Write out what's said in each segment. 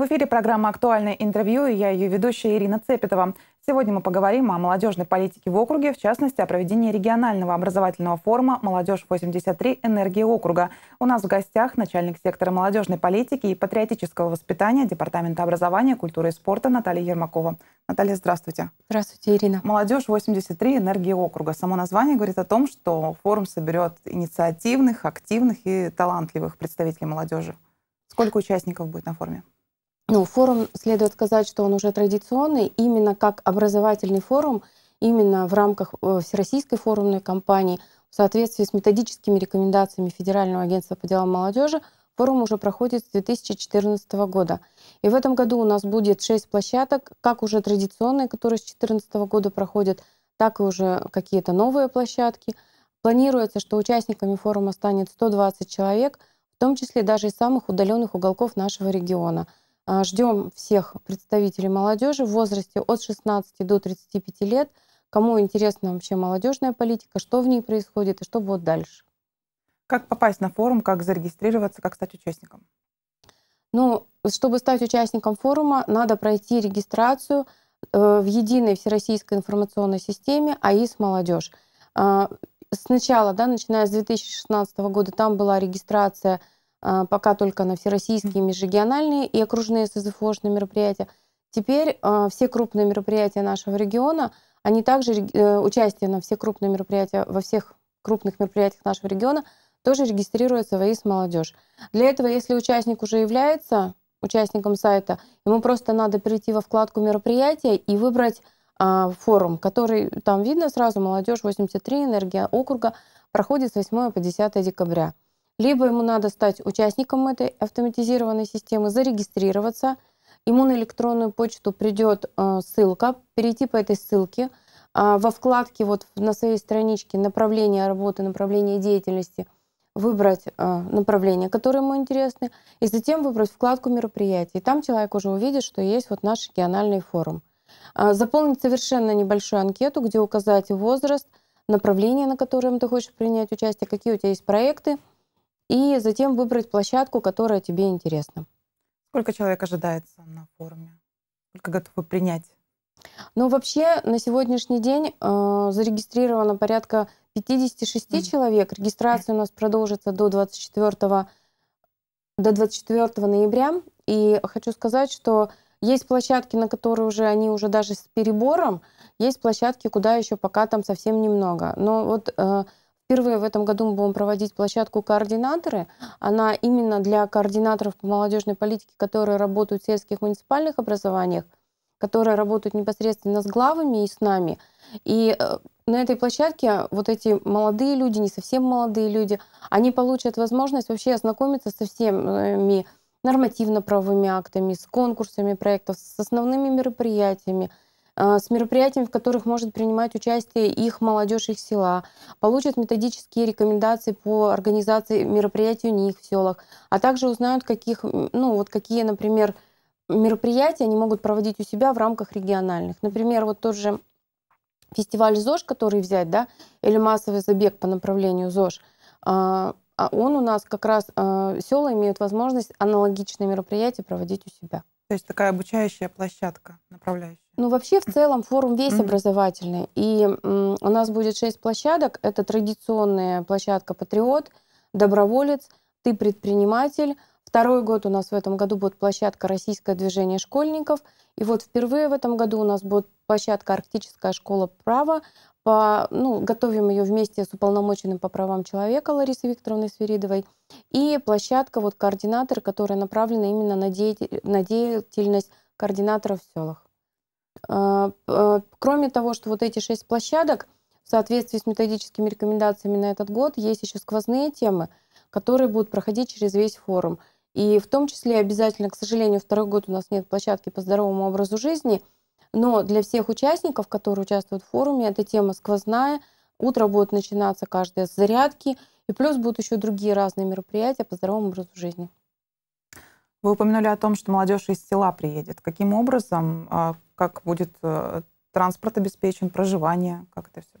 В эфире программа «Актуальное интервью» и я ее ведущая Ирина Цепетова. Сегодня мы поговорим о молодежной политике в округе, в частности, о проведении регионального образовательного форума «Молодежь-83. Энергия округа». У нас в гостях начальник сектора молодежной политики и патриотического воспитания Департамента образования, культуры и спорта Наталья Ермакова. Наталья, здравствуйте. Здравствуйте, Ирина. «Молодежь-83. Энергия округа». Само название говорит о том, что форум соберет инициативных, активных и талантливых представителей молодежи. Сколько участников будет на форуме? Ну, форум, следует сказать, что он уже традиционный, именно как образовательный форум, именно в рамках э, Всероссийской форумной кампании, в соответствии с методическими рекомендациями Федерального агентства по делам молодежи, форум уже проходит с 2014 года. И в этом году у нас будет 6 площадок, как уже традиционные, которые с 2014 года проходят, так и уже какие-то новые площадки. Планируется, что участниками форума станет 120 человек, в том числе даже из самых удаленных уголков нашего региона – а, Ждем всех представителей молодежи в возрасте от 16 до 35 лет, кому интересна вообще молодежная политика, что в ней происходит и что будет дальше. Как попасть на форум, как зарегистрироваться, как стать участником? Ну, чтобы стать участником форума, надо пройти регистрацию э, в единой всероссийской информационной системе АИС «Молодежь». А, Сначала, да, начиная с 2016 года, там была регистрация – а, пока только на всероссийские, межрегиональные и окружные СЗФОшные мероприятия. Теперь а, все крупные мероприятия нашего региона, они также, э, участие на все крупные мероприятия, во всех крупных мероприятиях нашего региона тоже регистрируется в АИС «Молодежь». Для этого, если участник уже является участником сайта, ему просто надо перейти во вкладку мероприятия и выбрать а, форум, который там видно сразу «Молодежь 83. Энергия округа» проходит с 8 по 10 декабря либо ему надо стать участником этой автоматизированной системы, зарегистрироваться. Ему на электронную почту придет э, ссылка, перейти по этой ссылке. А, во вкладке вот на своей страничке направление работы, направление деятельности выбрать э, направление, которое ему интересно, и затем выбрать вкладку мероприятий. И там человек уже увидит, что есть вот наш региональный форум. А, заполнить совершенно небольшую анкету, где указать возраст, направление, на котором ты хочешь принять участие, какие у тебя есть проекты – и затем выбрать площадку, которая тебе интересна. Сколько человек ожидается на форуме? Сколько готовы принять? Ну, вообще, на сегодняшний день э, зарегистрировано порядка 56 mm. человек. Регистрация у нас продолжится до 24, до 24 ноября. И хочу сказать, что есть площадки, на которые уже они уже даже с перебором, есть площадки, куда еще пока там совсем немного. Но вот э, Впервые в этом году мы будем проводить площадку «Координаторы». Она именно для координаторов по молодежной политике, которые работают в сельских муниципальных образованиях, которые работают непосредственно с главами и с нами. И э, на этой площадке вот эти молодые люди, не совсем молодые люди, они получат возможность вообще ознакомиться со всеми нормативно-правовыми актами, с конкурсами проектов, с основными мероприятиями – Э, с мероприятиями, в которых может принимать участие их молодежь, их села, получат методические рекомендации по организации мероприятий у них в селах, а также узнают, каких, ну, вот какие, например, мероприятия они могут проводить у себя в рамках региональных. Например, вот тот же фестиваль ЗОЖ, который взять, да, или массовый забег по направлению ЗОЖ, а, а он у нас как раз, э, села имеют возможность аналогичные мероприятия проводить у себя. То есть такая обучающая площадка, направляющая. Ну, вообще, в целом, форум весь mm-hmm. образовательный. И м, у нас будет шесть площадок. Это традиционная площадка «Патриот», «Доброволец», «Ты предприниматель», Второй год у нас в этом году будет площадка «Российское движение школьников». И вот впервые в этом году у нас будет площадка «Арктическая школа права». По, ну, готовим ее вместе с уполномоченным по правам человека Ларисой Викторовной Сверидовой. И площадка, вот координатор, которая направлена именно на, де... на деятельность координаторов в селах. А, а, кроме того, что вот эти шесть площадок в соответствии с методическими рекомендациями на этот год, есть еще сквозные темы, которые будут проходить через весь форум – и в том числе обязательно, к сожалению, второй год у нас нет площадки по здоровому образу жизни, но для всех участников, которые участвуют в форуме, эта тема сквозная. Утро будет начинаться каждое с зарядки, и плюс будут еще другие разные мероприятия по здоровому образу жизни. Вы упомянули о том, что молодежь из села приедет. Каким образом, а, как будет э, транспорт обеспечен, проживание, как это все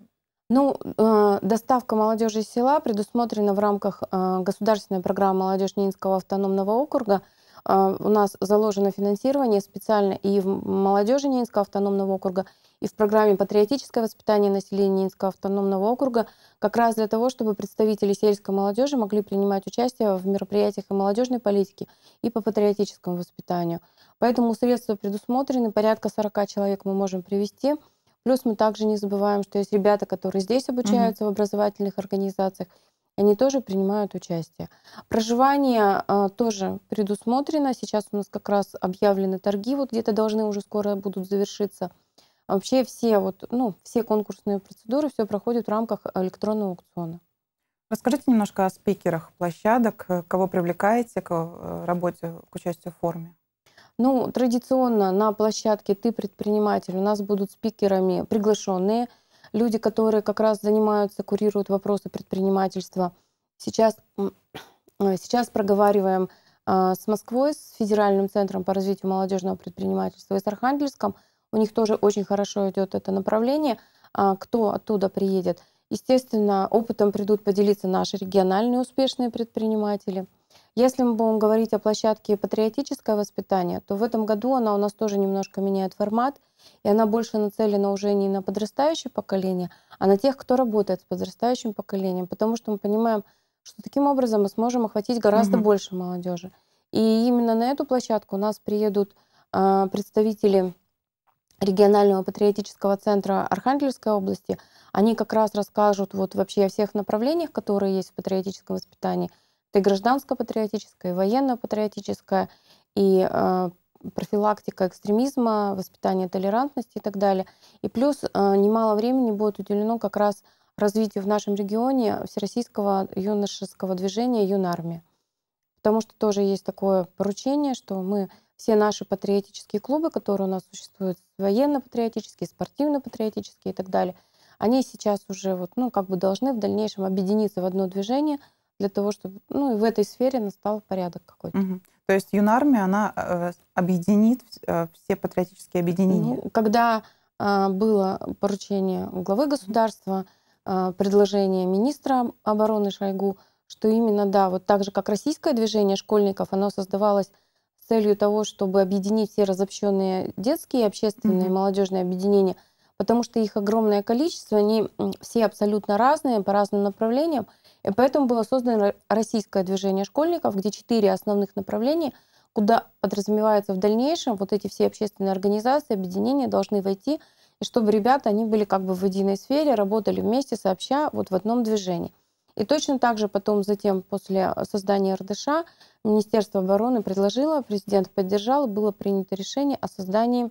ну, э, доставка молодежи из села предусмотрена в рамках э, государственной программы «Молодежь Нинского автономного округа». Э, у нас заложено финансирование специально и в молодежи Нинского автономного округа, и в программе «Патриотическое воспитание населения Нинского автономного округа» как раз для того, чтобы представители сельской молодежи могли принимать участие в мероприятиях и молодежной политике и по патриотическому воспитанию. Поэтому средства предусмотрены, порядка 40 человек мы можем привести – Плюс мы также не забываем, что есть ребята, которые здесь обучаются угу. в образовательных организациях, они тоже принимают участие. Проживание э, тоже предусмотрено. Сейчас у нас как раз объявлены торги, вот где-то должны уже скоро будут завершиться. Вообще все, вот, ну, все конкурсные процедуры, все проходят в рамках электронного аукциона. Расскажите немножко о спикерах площадок, э, кого привлекаете к э, работе, к участию в форуме? Ну, традиционно на площадке «Ты предприниматель» у нас будут спикерами приглашенные люди, которые как раз занимаются, курируют вопросы предпринимательства. Сейчас, э, сейчас проговариваем а, с Москвой, с Федеральным центром по развитию молодежного предпринимательства и с Архангельском. У них тоже очень хорошо идет это направление. А, кто оттуда приедет? Естественно, опытом придут поделиться наши региональные успешные предприниматели – если мы будем говорить о площадке «Патриотическое воспитание», то в этом году она у нас тоже немножко меняет формат, и она больше нацелена уже не на подрастающее поколение, а на тех, кто работает с подрастающим поколением, потому что мы понимаем, что таким образом мы сможем охватить гораздо угу. больше молодежи. И именно на эту площадку у нас приедут э, представители регионального патриотического центра Архангельской области. Они как раз расскажут вот вообще о всех направлениях, которые есть в патриотическом воспитании – это и гражданско патриотическое и военно патриотическое и э, профилактика экстремизма, воспитание толерантности и так далее. И плюс э, немало времени будет уделено как раз развитию в нашем регионе всероссийского юношеского движения «Юнармия». Потому что тоже есть такое поручение, что мы все наши патриотические клубы, которые у нас существуют, военно-патриотические, спортивно-патриотические и так далее, они сейчас уже вот, ну, как бы должны в дальнейшем объединиться в одно движение – для того, чтобы ну, и в этой сфере настал порядок какой-то. Угу. То есть юнармия, она э, объединит э, все патриотические объединения? Ну, когда э, было поручение главы государства, предложение министра обороны Шойгу, что именно, да, вот так же, как российское движение школьников, оно создавалось с целью того, чтобы объединить все разобщенные детские, общественные, mm-hmm. молодежные объединения, потому что их огромное количество, они все абсолютно разные, по разным направлениям, и поэтому было создано российское движение школьников, где четыре основных направления, куда подразумевается в дальнейшем вот эти все общественные организации, объединения должны войти, и чтобы ребята, они были как бы в единой сфере, работали вместе, сообща, вот в одном движении. И точно так же потом, затем, после э, создания РДШ, Министерство обороны предложило, президент поддержал, было принято решение о создании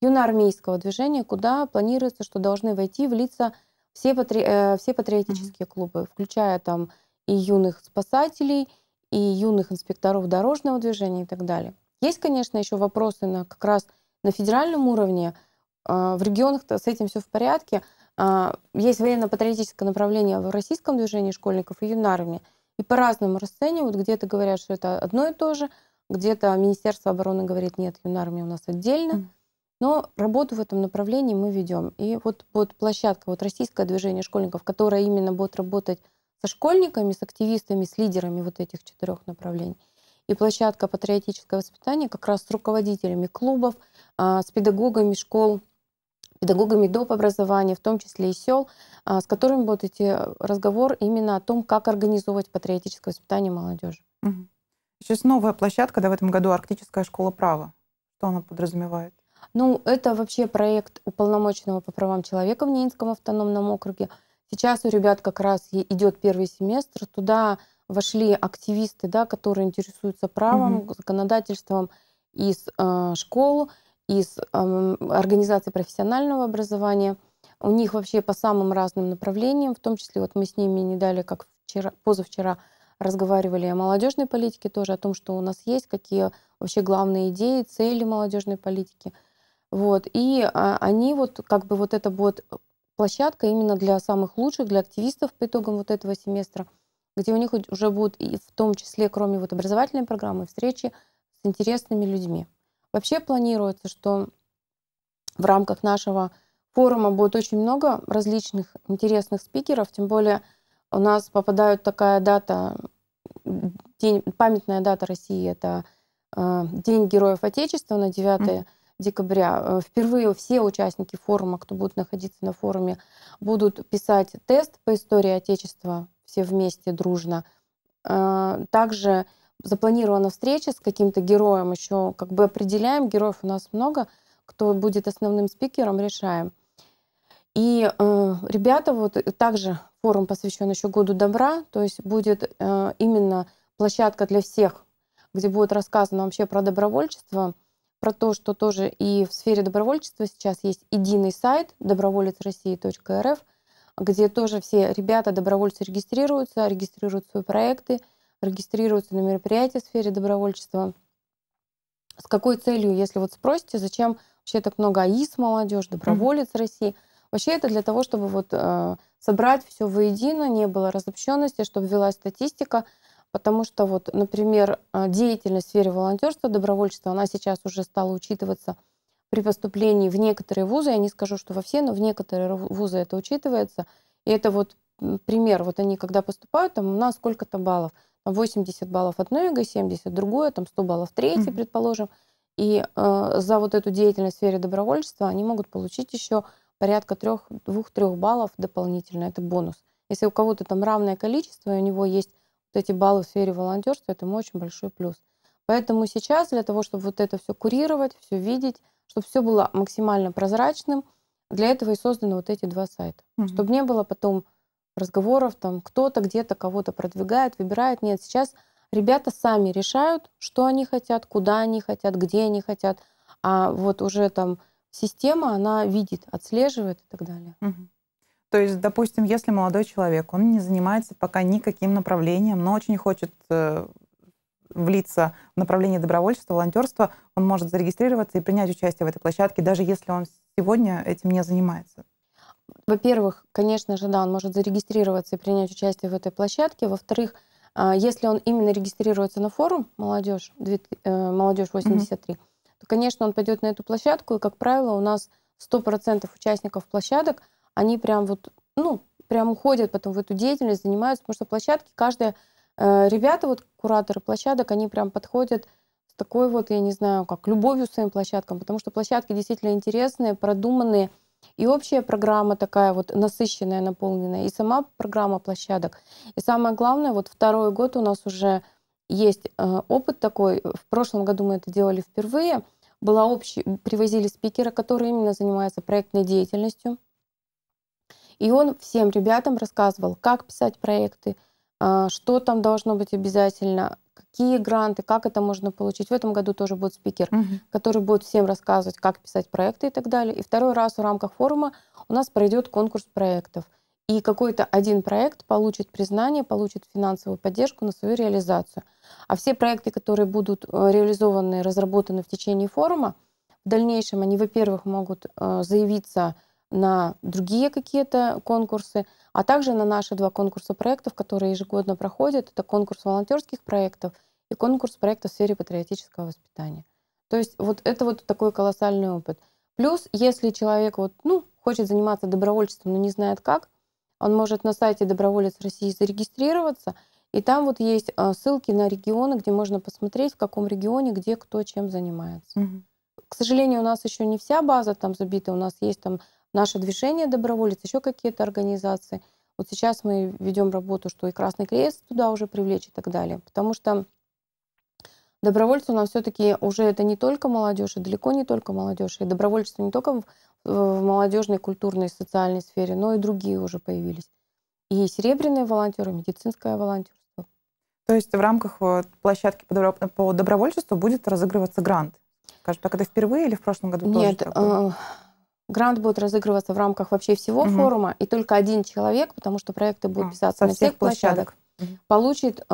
юноармейского движения, куда планируется, что должны войти в лица все, патри... Э, все патриотические mm-hmm. клубы, включая там и юных спасателей, и юных инспекторов дорожного движения и так далее. Есть, конечно, еще вопросы на как раз на федеральном уровне. А, в регионах с этим все в порядке. А, есть военно-патриотическое направление в российском движении школьников и юнармии. И по-разному расценивают. Где-то говорят, что это одно и то же, где-то Министерство обороны говорит, нет, юнармия у нас отдельно. Mm. Но работу в этом направлении мы ведем. И вот, вот площадка, вот российское движение школьников, которое именно будет работать со школьниками, с активистами, с лидерами вот этих четырех направлений. И площадка патриотическое воспитание как раз с руководителями клубов, а, с педагогами школ, педагогами доп. образования, в том числе и сел, а, с которыми будет идти э, разговор именно о том, как организовать патриотическое воспитание молодежи. Угу. Сейчас новая площадка, да, в этом году Арктическая школа права. Что она подразумевает? Ну, это вообще проект уполномоченного по правам человека в Нинском автономном округе. Сейчас у ребят как раз идет первый семестр. Туда вошли активисты, да, которые интересуются правом, угу. законодательством из э, школ, из э, организации профессионального образования. У них вообще по самым разным направлениям, в том числе вот мы с ними не дали, как вчера, позавчера разговаривали о молодежной политике тоже, о том, что у нас есть, какие вообще главные идеи, цели молодежной политики – вот. И а, они вот как бы вот это будет площадка именно для самых лучших, для активистов по итогам вот этого семестра, где у них уже будут и в том числе, кроме вот образовательной программы, встречи с интересными людьми. Вообще планируется, что в рамках нашего форума будет очень много различных интересных спикеров, тем более у нас попадает такая дата, день, памятная дата России, это э, День Героев Отечества на 9 декабря э, впервые все участники форума, кто будет находиться на форуме, будут писать тест по истории Отечества все вместе, дружно. Э, также запланирована встреча с каким-то героем, еще как бы определяем, героев у нас много, кто будет основным спикером, решаем. И э, ребята, вот э, также форум посвящен еще году добра, то есть будет э, именно площадка для всех, где будет рассказано вообще про добровольчество, про то, что тоже и в сфере добровольчества сейчас есть единый сайт доброволецроссии.рф, где тоже все ребята, добровольцы регистрируются, регистрируют свои проекты, регистрируются на мероприятия в сфере добровольчества. С какой целью, если вот спросите, зачем вообще так много АИС молодежь, доброволец mm-hmm. России? Вообще это для того, чтобы вот э, собрать все воедино, не было разобщенности, чтобы велась статистика, Потому что, вот, например, э, деятельность в сфере волонтерства, добровольчества, она сейчас уже стала учитываться при поступлении в некоторые вузы. Я не скажу, что во все, но в некоторые вузы это учитывается. И это вот пример. Вот они, когда поступают, там у нас сколько-то баллов. 80 баллов одной ЕГЭ, 70 другое, там 100 баллов третье, mm-hmm. предположим. И э, за вот эту деятельность в сфере добровольчества они могут получить еще порядка 3-2-3 баллов дополнительно. Это бонус. Если у кого-то там равное количество, и у него есть вот эти баллы в сфере волонтерства, это мой очень большой плюс. Поэтому сейчас для того, чтобы вот это все курировать, все видеть, чтобы все было максимально прозрачным, для этого и созданы вот эти два сайта. Угу. Чтобы не было потом разговоров, там кто-то где-то кого-то продвигает, выбирает. Нет, сейчас ребята сами решают, что они хотят, куда они хотят, где они хотят. А вот уже там система, она видит, отслеживает и так далее. Угу. То есть, допустим, если молодой человек, он не занимается пока никаким направлением, но очень хочет э, влиться в направление добровольчества, волонтерства, он может зарегистрироваться и принять участие в этой площадке, даже если он сегодня этим не занимается. Во-первых, конечно же, да, он может зарегистрироваться и принять участие в этой площадке. Во-вторых, а, если он именно регистрируется на форум молодежь, э, молодежь 83, mm-hmm. то, конечно, он пойдет на эту площадку, и, как правило, у нас 100% участников площадок – они прям вот, ну, прям уходят потом в эту деятельность, занимаются, потому что площадки, каждая, э, ребята, вот кураторы площадок, они прям подходят с такой вот, я не знаю, как любовью к своим площадкам, потому что площадки действительно интересные, продуманные, и общая программа такая вот насыщенная, наполненная, и сама программа площадок. И самое главное, вот второй год у нас уже есть э, опыт такой. В прошлом году мы это делали впервые. Была общая привозили спикера, который именно занимается проектной деятельностью. И он всем ребятам рассказывал, как писать проекты, а, что там должно быть обязательно, какие гранты, как это можно получить. В этом году тоже будет спикер, угу. который будет всем рассказывать, как писать проекты и так далее. И второй раз в рамках форума у нас пройдет конкурс проектов. И какой-то один проект получит признание, получит финансовую поддержку на свою реализацию. А все проекты, которые будут э, реализованы, разработаны в течение форума, в дальнейшем они, во-первых, могут э, заявиться на другие какие-то конкурсы, а также на наши два конкурса проектов, которые ежегодно проходят. Это конкурс волонтерских проектов и конкурс проектов в сфере патриотического воспитания. То есть вот это вот такой колоссальный опыт. Плюс, если человек вот, ну, хочет заниматься добровольчеством, но не знает как, он может на сайте «Доброволец России» зарегистрироваться, и там вот есть а, ссылки на регионы, где можно посмотреть, в каком регионе, где кто чем занимается. Угу. К сожалению, у нас еще не вся база там забита, у нас есть там наше движение доброволец, еще какие-то организации. Вот сейчас мы ведем работу, что и Красный Крест туда уже привлечь и так далее. Потому что добровольцы у нас все-таки уже это не только молодежь, и далеко не только молодежь, и добровольчество не только в, в молодежной, культурной, социальной сфере, но и другие уже появились. И серебряные волонтеры, медицинское волонтерство. То есть в рамках вот площадки по, добровольчеству будет разыгрываться грант? Скажем так, это впервые или в прошлом году Нет, тоже? Нет, Грант будет разыгрываться в рамках вообще всего угу. форума, и только один человек, потому что проекты будут а, писаться на всех площадках, площадок, получит э,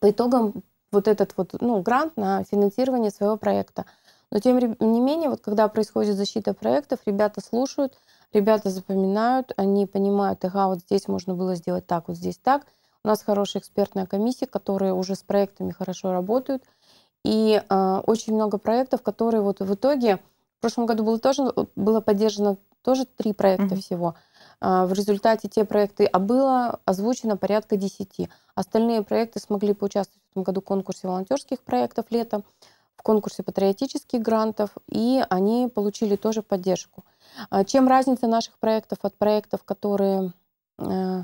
по итогам вот этот вот ну, грант на финансирование своего проекта. Но тем не менее, вот когда происходит защита проектов, ребята слушают, ребята запоминают, они понимают, ага, вот здесь можно было сделать так, вот здесь так. У нас хорошая экспертная комиссия, которые уже с проектами хорошо работают. И э, очень много проектов, которые вот в итоге в прошлом году было тоже э, было поддержано тоже три проекта mm-hmm. всего. А, в результате те проекты, а было озвучено порядка десяти. Остальные проекты смогли поучаствовать в этом году в конкурсе волонтерских проектов летом, в конкурсе патриотических грантов, и они получили тоже поддержку. А, чем разница наших проектов от проектов, которые э,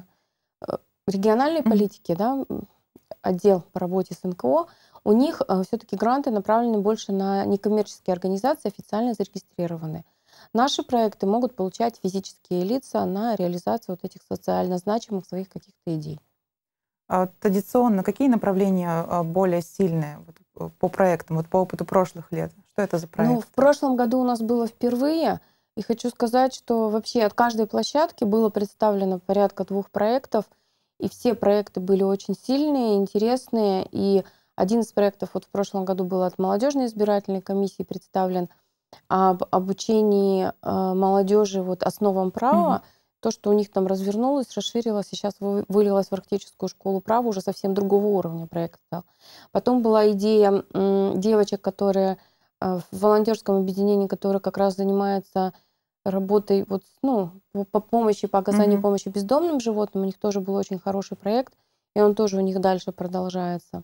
э, региональной mm-hmm. политики, да, отдел по работе с НКО, у них э, все-таки гранты направлены больше на некоммерческие организации, официально зарегистрированные. Наши проекты могут получать физические лица на реализацию вот этих социально значимых своих каких-то идей. А традиционно какие направления а, более сильные вот, э, по проектам, вот по опыту прошлых лет? Что это за проект? Ну, в прошлом году у нас было впервые, и хочу сказать, что вообще от каждой площадки было представлено порядка двух проектов – и все проекты были очень сильные, интересные. И один из проектов вот в прошлом году был от молодежной избирательной комиссии представлен об обучении э, молодежи вот основам права. Угу. То, что у них там развернулось, расширилось, сейчас вылилось в практическую школу права, уже совсем другого уровня проект стал. Потом была идея девочек, которые э, в волонтерском объединении, которое как раз занимается работой вот, ну, по помощи, по оказанию mm-hmm. помощи бездомным животным. У них тоже был очень хороший проект, и он тоже у них дальше продолжается.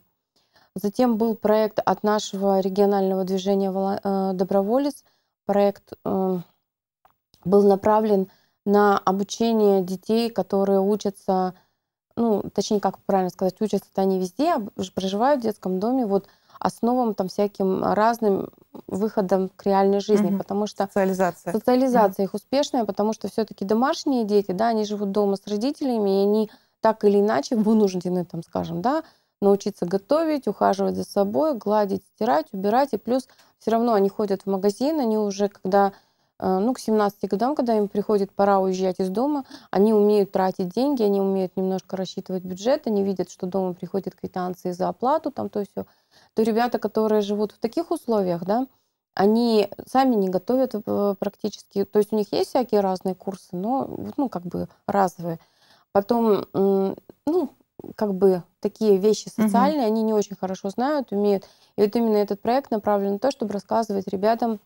Затем был проект от нашего регионального движения э, «Доброволец». Проект э, был направлен на обучение детей, которые учатся, ну, точнее, как правильно сказать, учатся-то они везде, проживают в детском доме. Вот основам, там, всяким разным выходом к реальной жизни, угу. потому что... Социализация. Социализация угу. их успешная, потому что все таки домашние дети, да, они живут дома с родителями, и они так или иначе вынуждены, там, скажем, да, научиться готовить, ухаживать за собой, гладить, стирать, убирать. И плюс все равно они ходят в магазин, они уже, когда Э, ну, к 17 годам, когда им приходит пора уезжать из дома, они умеют тратить деньги, они умеют немножко рассчитывать бюджет, они видят, что дома приходят квитанции за оплату, там то все. То ребята, которые живут в таких условиях, да, они сами не готовят э, практически, то есть у них есть всякие разные курсы, но, ну, как бы разовые. Потом, ну, как бы такие вещи социальные, угу. они не очень хорошо знают, умеют. И вот именно этот проект направлен на то, чтобы рассказывать ребятам,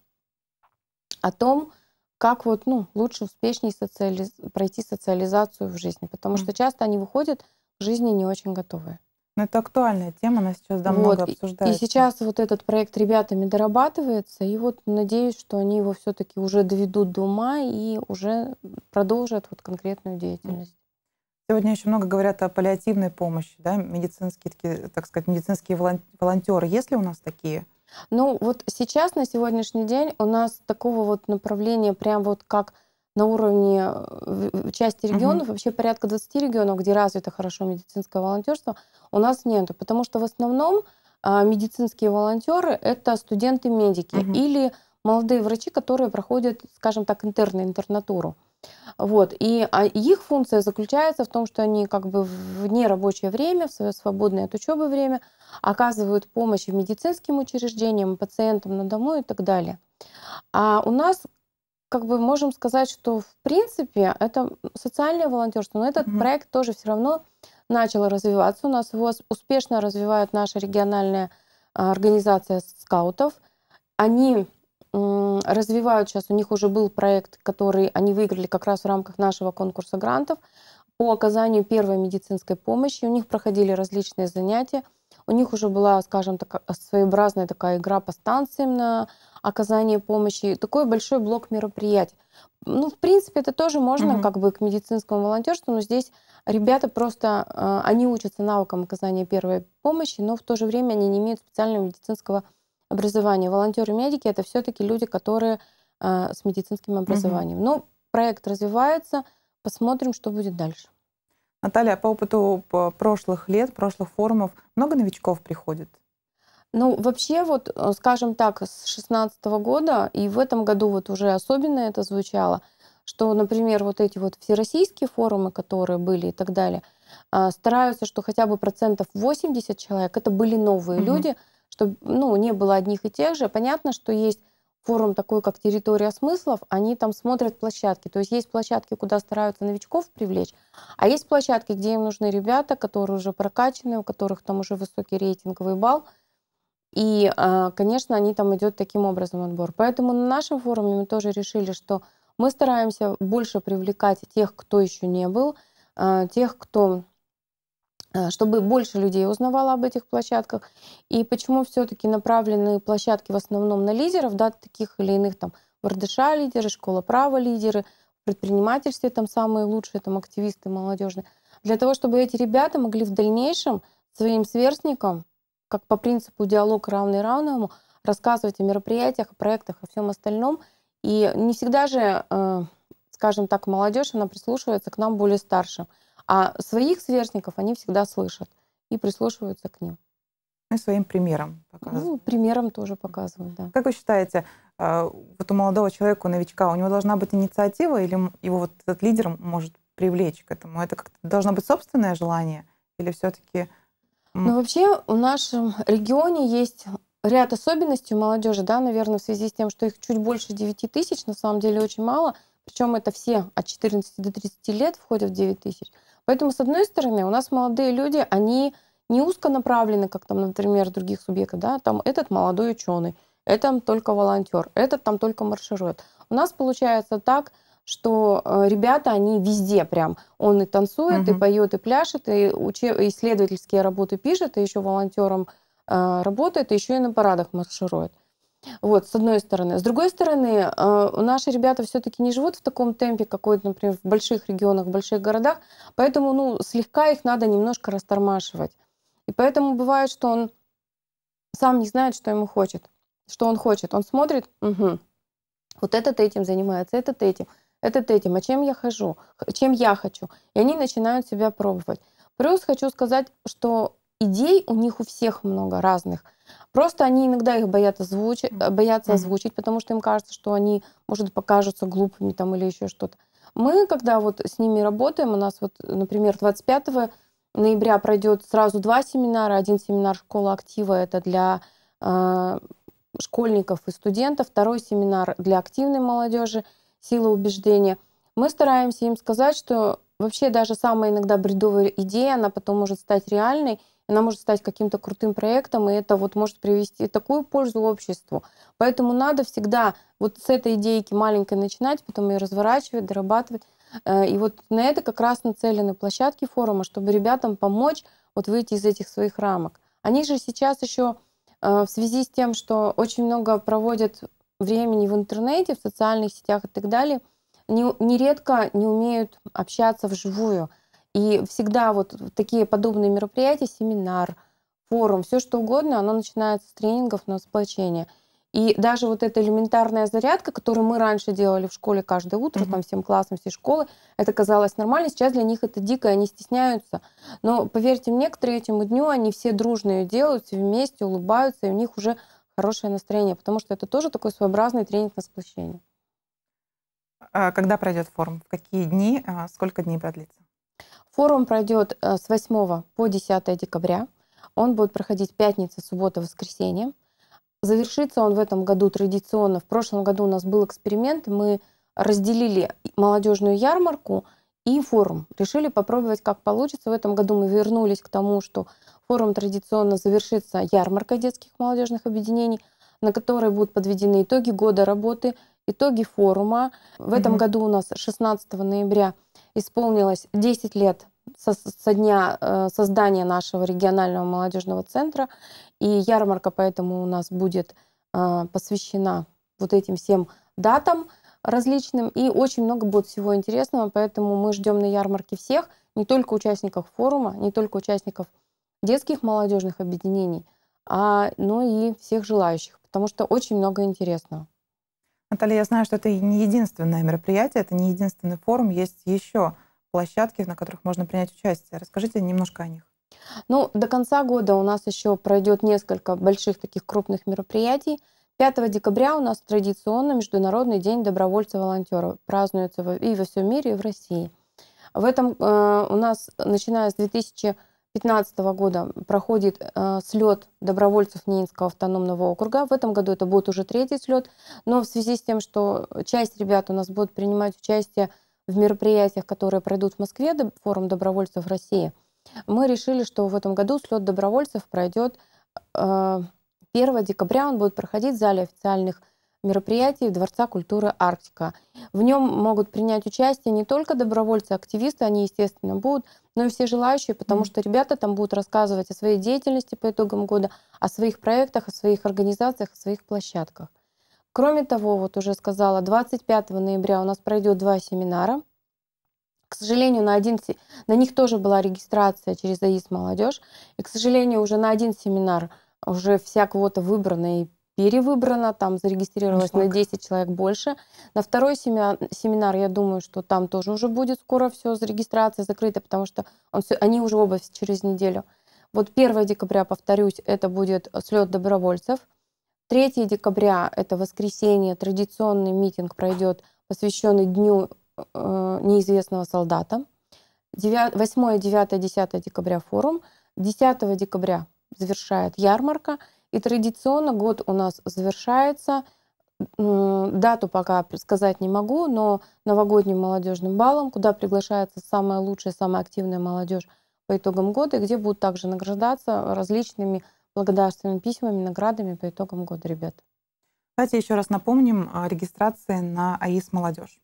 о том, как вот, ну, лучше, успешнее социализ... пройти социализацию в жизни. Потому что часто они выходят в жизни не очень готовые. Но ну, это актуальная тема, она сейчас давно вот, обсуждается. И сейчас вот этот проект ребятами дорабатывается, и вот надеюсь, что они его все-таки уже доведут до ума и уже продолжат вот конкретную деятельность. Сегодня еще много говорят о паллиативной помощи, да, медицинские, так сказать, медицинские волонтеры. Есть ли у нас такие? Ну вот сейчас, на сегодняшний день, у нас такого вот направления прям вот как на уровне э, части регионов, угу. вообще порядка 20 регионов, где развито хорошо медицинское волонтерство, у нас нет. Потому что в основном а, медицинские волонтеры это студенты-медики угу. или молодые врачи, которые проходят, скажем так, интерны, интернатуру. Вот. И а, их функция заключается в том, что они как бы в нерабочее время, в свое свободное от учебы время оказывают помощь медицинским учреждениям, пациентам на дому и так далее. А у нас как бы можем сказать, что в принципе это социальное волонтерство, но этот mm-hmm. проект тоже все равно начал развиваться. У нас его успешно развивает наша региональная а, организация скаутов. Они развивают сейчас, у них уже был проект, который они выиграли как раз в рамках нашего конкурса грантов по оказанию первой медицинской помощи. У них проходили различные занятия. У них уже была, скажем так, э, своеобразная такая игра по станциям на оказание помощи. Такой большой блок мероприятий. Ну, в принципе, это тоже можно mm-hmm. как бы к медицинскому волонтерству, но здесь ребята просто, э, они учатся навыкам оказания первой помощи, но в то же время они не имеют специального медицинского образование. Волонтеры-медики это все-таки люди, которые э, с медицинским образованием. Угу. Ну, проект развивается, посмотрим, что будет дальше. Наталья, по опыту прошлых лет, прошлых форумов, много новичков приходит? Ну, вообще, вот, э, скажем так, с 2016 года, и в этом году вот уже особенно это звучало, что, например, вот эти вот всероссийские форумы, которые были и так далее, а, стараются, что хотя бы процентов 80 человек, это были новые mm-hmm. люди, чтобы ну, не было одних и тех же. Понятно, что есть форум такой, как «Территория смыслов», они там смотрят площадки. То есть есть площадки, куда стараются новичков привлечь, а есть площадки, где им нужны ребята, которые уже прокачаны, у которых там уже высокий рейтинговый балл. И, а, конечно, они там идет таким образом отбор. Поэтому на нашем форуме мы тоже решили, что мы стараемся больше привлекать тех, кто еще не был, а, тех, кто Э, чтобы больше людей узнавало об этих площадках. И почему все-таки направлены площадки в основном на лидеров, да, таких или иных там ВРДШ лидеры, школа права лидеры, в предпринимательстве там самые лучшие там активисты молодежные. Для того, чтобы эти ребята могли в дальнейшем своим сверстникам, как по принципу диалог равный равному, рассказывать о мероприятиях, о проектах, о всем остальном. И не всегда же, э, скажем так, молодежь, она прислушивается к нам более старшим. А своих сверстников они всегда слышат и прислушиваются к ним. И своим примером показывают. Ну, примером тоже показывают, да. Как вы считаете, а, вот у молодого человека, у новичка, у него должна быть инициатива или его вот этот лидер может привлечь к этому? Это как-то должно быть собственное желание или все-таки... Ну, вообще в нашем регионе есть ряд особенностей у молодежи, да, наверное, в связи с тем, что их чуть больше 9 тысяч, на самом деле очень мало, причем это все от 14 до 30 лет входят в 9 тысяч. Поэтому, с одной стороны, у нас молодые люди, они не узко направлены, как там, например, других субъектов, да, там этот молодой ученый, это только волонтер, этот там только марширует. У нас получается так, что э, ребята, они везде прям. Он и танцует, угу. и поет, и пляшет, и учеб... исследовательские работы пишет, и еще волонтером э, работает, и еще и на парадах марширует. Вот, с одной стороны. С другой стороны, а, наши ребята все-таки не живут в таком темпе, какой, например, в больших регионах, в больших городах, поэтому, ну, слегка их надо немножко растормашивать. И поэтому бывает, что он сам не знает, что ему хочет, что он хочет. Он смотрит, угу, вот этот этим занимается, этот этим, этот этим, а чем я хожу, чем я хочу. И они начинают себя пробовать. Плюс хочу сказать, что идей у них у всех много разных. Просто они иногда их боятся, озвучить, боятся mm-hmm. озвучить, потому что им кажется, что они, может, покажутся глупыми там или еще что-то. Мы, когда вот с ними работаем, у нас вот, например, 25 ноября пройдет сразу два семинара. Один семинар «Школа актива» — это для э, школьников и студентов. Второй семинар для активной молодежи «Сила убеждения». Мы стараемся им сказать, что вообще даже самая иногда бредовая идея, она потом может стать реальной — она может стать каким-то крутым проектом, и это вот может привести такую пользу обществу. Поэтому надо всегда вот с этой идейки маленькой начинать, потом ее разворачивать, дорабатывать. Э, и вот на это как раз нацелены площадки форума, чтобы ребятам помочь вот выйти из этих своих рамок. Они же сейчас еще э, в связи с тем, что очень много проводят времени в интернете, в социальных сетях и так далее, нередко не умеют общаться вживую – и всегда вот такие подобные мероприятия, семинар, форум, все что угодно, оно начинается с тренингов на сплочение. И даже вот эта элементарная зарядка, которую мы раньше делали в школе каждое утро, mm-hmm. там всем классам, всей школы, это казалось нормально. Сейчас для них это дико, они стесняются. Но поверьте мне, к третьему дню они все дружно ее делают, все вместе улыбаются, и у них уже хорошее настроение, потому что это тоже такой своеобразный тренинг на сплощение. А когда пройдет форум? В какие дни? А, сколько дней продлится? Форум пройдет э, с 8 по 10 декабря. Он будет проходить пятница, суббота, воскресенье. Завершится он в этом году традиционно. В прошлом году у нас был эксперимент. Мы разделили молодежную ярмарку и форум. Решили попробовать, как получится. В этом году мы вернулись к тому, что форум традиционно завершится ярмаркой детских молодежных объединений, на которой будут подведены итоги года работы, итоги форума. В mm-hmm. этом году у нас 16 ноября исполнилось 10 лет со, со дня э, создания нашего регионального молодежного центра. И ярмарка поэтому у нас будет э, посвящена вот этим всем датам различным. И очень много будет всего интересного, поэтому мы ждем на ярмарке всех, не только участников форума, не только участников детских молодежных объединений, а, но ну и всех желающих, потому что очень много интересного. Наталья, я знаю, что это не единственное мероприятие, это не единственный форум, есть еще площадки, на которых можно принять участие. Расскажите немножко о них. Ну, до конца года у нас еще пройдет несколько больших таких крупных мероприятий. 5 декабря у нас традиционно Международный день добровольца-волонтера празднуется и во всем мире, и в России. В этом э, у нас, начиная с 2000 2015 года проходит э, слет добровольцев Нинского автономного округа. В этом году это будет уже третий слет, но в связи с тем, что часть ребят у нас будут принимать участие в мероприятиях, которые пройдут в Москве, форум добровольцев России, мы решили, что в этом году слет добровольцев пройдет э, 1 декабря, он будет проходить в зале официальных мероприятии Дворца культуры «Арктика». В нем могут принять участие не только добровольцы, активисты, они, естественно, будут, но и все желающие, потому mm что ребята там будут рассказывать о своей деятельности по итогам года, о своих проектах, о своих организациях, о своих площадках. Кроме того, вот уже сказала, 25 ноября у нас пройдет два семинара. К сожалению, на, один, на них тоже была регистрация через АИС «Молодежь». И, к сожалению, уже на один семинар уже вся квота выбрана и перевыбрана, там ну зарегистрировалось Шлаг. на 10 человек больше. На второй семинар, я думаю, что там тоже уже будет скоро все с регистрацией закрыто, потому что он, они уже оба через неделю. Вот 1 декабря, повторюсь, это будет слет добровольцев. 3 декабря, это воскресенье, традиционный митинг пройдет, посвященный Дню э, неизвестного солдата. 9, 8, 9, 10 декабря форум. 10 декабря завершает ярмарка – и традиционно год у нас завершается. Дату пока сказать не могу, но новогодним молодежным балом, куда приглашается самая лучшая, самая активная молодежь по итогам года, и где будут также награждаться различными благодарственными письмами, наградами по итогам года ребят. Давайте еще раз напомним о регистрации на АИС «Молодежь».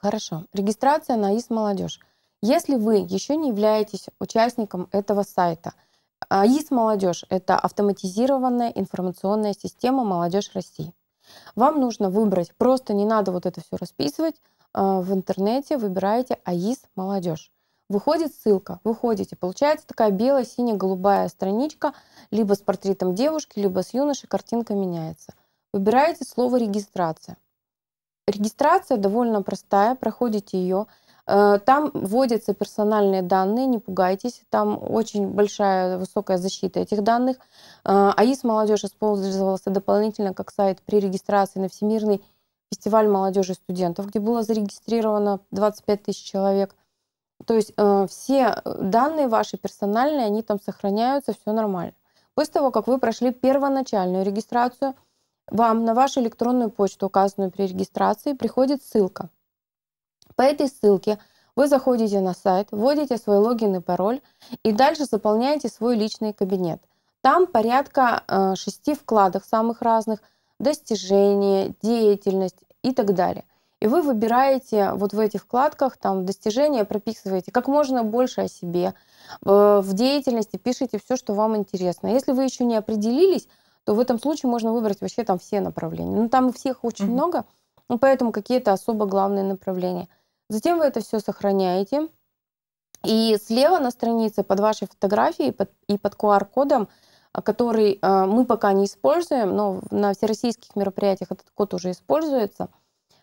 Хорошо. Регистрация на АИС «Молодежь». Если вы еще не являетесь участником этого сайта – АИС «Молодежь» — это автоматизированная информационная система «Молодежь России». Вам нужно выбрать, просто не надо вот это все расписывать, а, в интернете выбираете АИС «Молодежь». Выходит ссылка, выходите. Получается такая бело синяя, голубая страничка, либо с портретом девушки, либо с юношей, картинка меняется. Выбираете слово «регистрация». Регистрация довольно простая, проходите ее. Э, там вводятся персональные данные, не пугайтесь, там очень большая, высокая защита этих данных. Э, АИС «Молодежь» использовался дополнительно как сайт при регистрации на Всемирный фестиваль молодежи и студентов, где было зарегистрировано 25 тысяч человек. То есть э, все данные ваши персональные, они там сохраняются, все нормально. После того, как вы прошли первоначальную регистрацию, вам на вашу электронную почту, указанную при регистрации, приходит ссылка – по этой ссылке вы заходите на сайт, вводите свой логин и пароль и дальше заполняете свой личный кабинет. Там порядка э, шести вкладок самых разных, достижения, деятельность и так далее. И вы выбираете вот в этих вкладках, там, достижения прописываете как можно больше о себе. Э, в деятельности пишите все, что вам интересно. Если вы еще не определились, то в этом случае можно выбрать вообще там все направления. Но ну, там всех очень mm-hmm. много, ну, поэтому какие-то особо главные направления – Затем вы это все сохраняете. И слева на странице под вашей фотографией и под QR-кодом, а, который а, мы пока не используем, но на всероссийских мероприятиях этот код уже используется,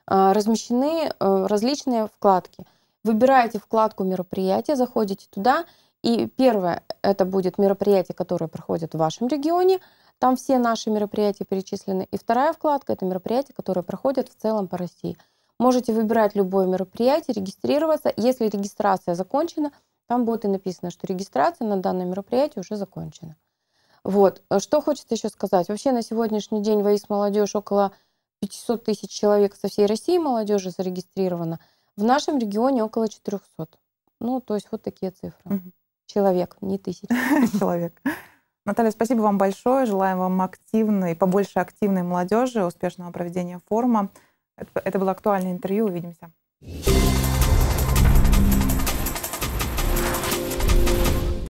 а, размещены различные вкладки. Выбираете вкладку мероприятия, заходите туда, и первое это будет мероприятие, которое проходит в вашем регионе, там все наши мероприятия перечислены. И вторая вкладка это мероприятия, которые проходят в целом по России. Можете выбирать любое мероприятие, регистрироваться. Если регистрация закончена, там будет и написано, что регистрация на данное мероприятие уже закончена. Вот. Что хочется еще сказать. Вообще на сегодняшний день ВАИС молодежь около 500 тысяч человек со всей России молодежи зарегистрировано. В нашем регионе около 400. Ну, то есть вот такие цифры. Угу. Человек, не тысяч. Человек. Наталья, спасибо вам большое. Желаем вам активной, побольше активной молодежи, успешного проведения форума. Это было актуальное интервью. Увидимся.